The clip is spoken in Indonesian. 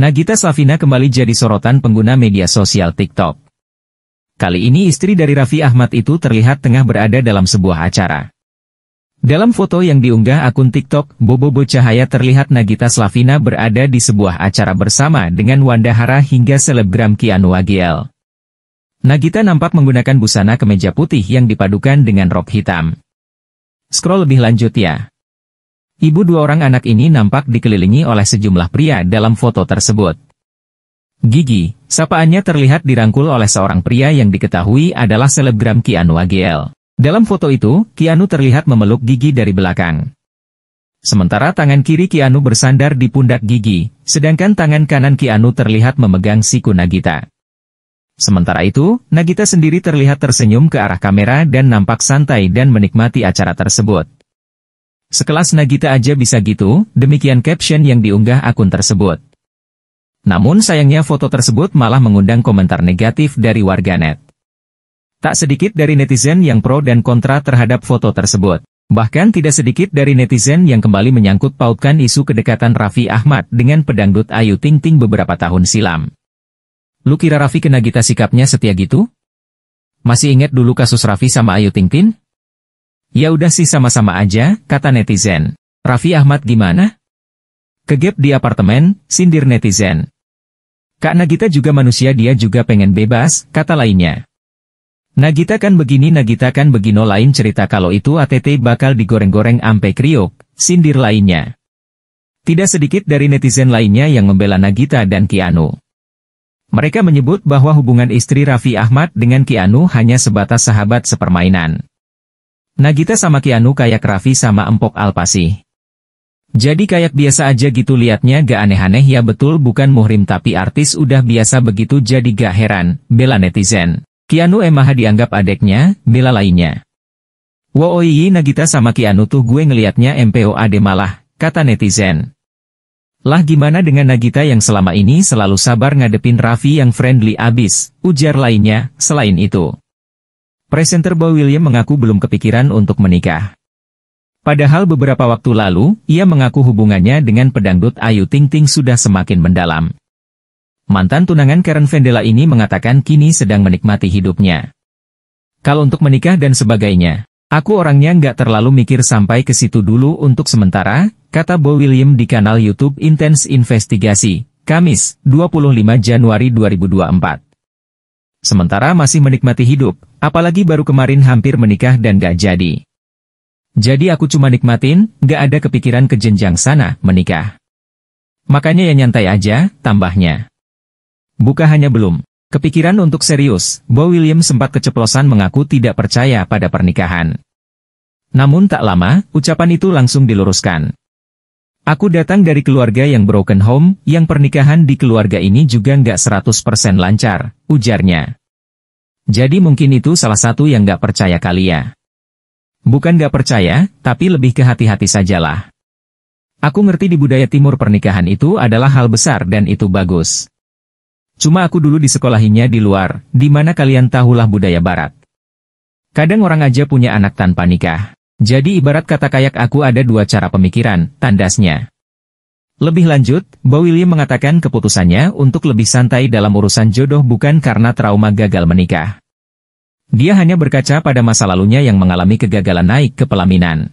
Nagita Slavina kembali jadi sorotan pengguna media sosial TikTok. Kali ini istri dari Raffi Ahmad itu terlihat tengah berada dalam sebuah acara. Dalam foto yang diunggah akun TikTok, bobo Cahaya terlihat Nagita Slavina berada di sebuah acara bersama dengan Wanda Wandahara hingga selebgram Kianu Agiel. Nagita nampak menggunakan busana kemeja putih yang dipadukan dengan rok hitam. Scroll lebih lanjut ya. Ibu dua orang anak ini nampak dikelilingi oleh sejumlah pria dalam foto tersebut. Gigi, sapaannya terlihat dirangkul oleh seorang pria yang diketahui adalah selebgram Kianu AGL. Dalam foto itu, Kianu terlihat memeluk Gigi dari belakang. Sementara tangan kiri Kianu bersandar di pundak Gigi, sedangkan tangan kanan Kianu terlihat memegang siku Nagita. Sementara itu, Nagita sendiri terlihat tersenyum ke arah kamera dan nampak santai dan menikmati acara tersebut. Sekelas Nagita aja bisa gitu, demikian caption yang diunggah akun tersebut. Namun sayangnya foto tersebut malah mengundang komentar negatif dari warganet. Tak sedikit dari netizen yang pro dan kontra terhadap foto tersebut. Bahkan tidak sedikit dari netizen yang kembali menyangkut pautkan isu kedekatan Raffi Ahmad dengan pedangdut Ayu Ting Ting beberapa tahun silam. Lu kira Raffi kena Gita sikapnya setia gitu? Masih ingat dulu kasus Raffi sama Ayu Ting Ting? Ya udah sih sama-sama aja, kata netizen. Raffi Ahmad gimana? Kegep di apartemen, sindir netizen. Kak Nagita juga manusia dia juga pengen bebas, kata lainnya. Nagita kan begini Nagita kan begino lain cerita kalau itu ATT bakal digoreng-goreng ampe kriuk, sindir lainnya. Tidak sedikit dari netizen lainnya yang membela Nagita dan Kianu. Mereka menyebut bahwa hubungan istri Raffi Ahmad dengan Kianu hanya sebatas sahabat sepermainan. Nagita sama Kianu kayak Raffi sama Empok Alpasi. Jadi kayak biasa aja gitu liatnya gak aneh-aneh ya betul bukan muhrim tapi artis udah biasa begitu jadi gak heran, bela netizen. Kianu Emaha dianggap adeknya, bela lainnya. Wooyi oh iya, Nagita sama Kianu tuh gue ngeliatnya ade malah, kata netizen. Lah gimana dengan Nagita yang selama ini selalu sabar ngadepin Raffi yang friendly abis, ujar lainnya, selain itu. Presenter Bo William mengaku belum kepikiran untuk menikah. Padahal beberapa waktu lalu, ia mengaku hubungannya dengan pedangdut Ayu Ting Ting sudah semakin mendalam. Mantan tunangan Karen Vendela ini mengatakan kini sedang menikmati hidupnya. Kalau untuk menikah dan sebagainya, aku orangnya nggak terlalu mikir sampai ke situ dulu untuk sementara, kata Bo William di kanal YouTube Intense Investigasi, Kamis, 25 Januari 2024. Sementara masih menikmati hidup, apalagi baru kemarin hampir menikah dan gak jadi. Jadi aku cuma nikmatin, gak ada kepikiran ke jenjang sana, menikah. Makanya ya nyantai aja, tambahnya. Buka hanya belum. Kepikiran untuk serius, Bo William sempat keceplosan mengaku tidak percaya pada pernikahan. Namun tak lama, ucapan itu langsung diluruskan. Aku datang dari keluarga yang broken home, yang pernikahan di keluarga ini juga nggak 100% lancar, ujarnya. Jadi mungkin itu salah satu yang nggak percaya kali ya. Bukan nggak percaya, tapi lebih ke hati-hati sajalah. Aku ngerti di budaya timur pernikahan itu adalah hal besar dan itu bagus. Cuma aku dulu disekolahinya di luar, di mana kalian tahulah budaya barat. Kadang orang aja punya anak tanpa nikah. Jadi ibarat kata kayak aku ada dua cara pemikiran, tandasnya. Lebih lanjut, Bo mengatakan keputusannya untuk lebih santai dalam urusan jodoh bukan karena trauma gagal menikah. Dia hanya berkaca pada masa lalunya yang mengalami kegagalan naik ke pelaminan.